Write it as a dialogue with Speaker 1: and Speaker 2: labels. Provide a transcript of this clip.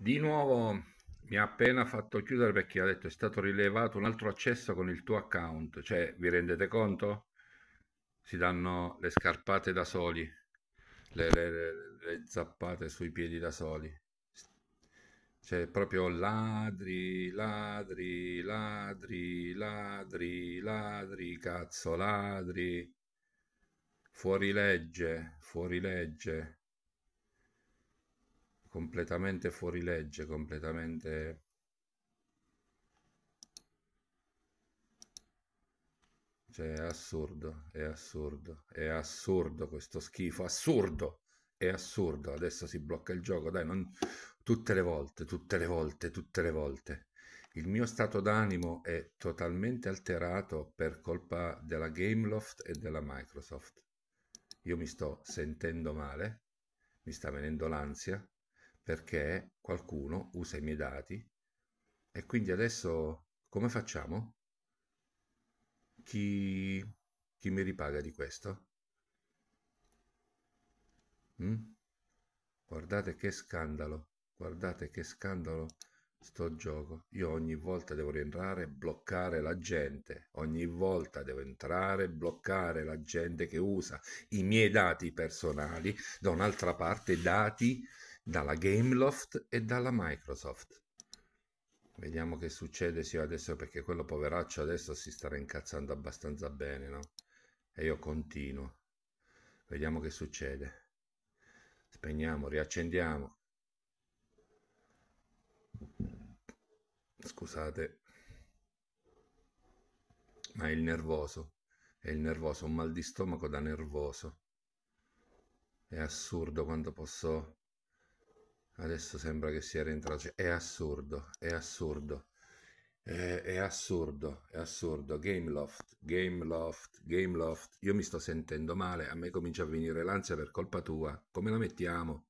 Speaker 1: Di nuovo mi ha appena fatto chiudere perché ha detto è stato rilevato un altro accesso con il tuo account, cioè vi rendete conto? Si danno le scarpate da soli, le, le, le, le zappate sui piedi da soli. Cioè proprio ladri, ladri, ladri, ladri, ladri, cazzo, ladri, fuori legge, fuori legge completamente fuorilegge, completamente... Cioè è assurdo, è assurdo, è assurdo questo schifo, assurdo, è assurdo. Adesso si blocca il gioco, dai, non... tutte le volte, tutte le volte, tutte le volte. Il mio stato d'animo è totalmente alterato per colpa della Gameloft e della Microsoft. Io mi sto sentendo male, mi sta venendo l'ansia, perché qualcuno usa i miei dati e quindi adesso come facciamo? Chi, chi mi ripaga di questo? Mm? Guardate che scandalo, guardate che scandalo sto gioco. Io ogni volta devo rientrare e bloccare la gente, ogni volta devo entrare e bloccare la gente che usa i miei dati personali da un'altra parte, dati dalla Gameloft e dalla Microsoft. Vediamo che succede se io adesso, perché quello poveraccio adesso si starà incazzando abbastanza bene, no? E io continuo. Vediamo che succede. Spegniamo, riaccendiamo. Scusate, ma è il nervoso. È il nervoso, un mal di stomaco da nervoso. È assurdo quando posso Adesso sembra che sia rientrato. Cioè, è assurdo, è assurdo. È, è assurdo, è assurdo. Gameloft, Gameloft, Gameloft. Io mi sto sentendo male, a me comincia a venire l'ansia per colpa tua. Come la mettiamo?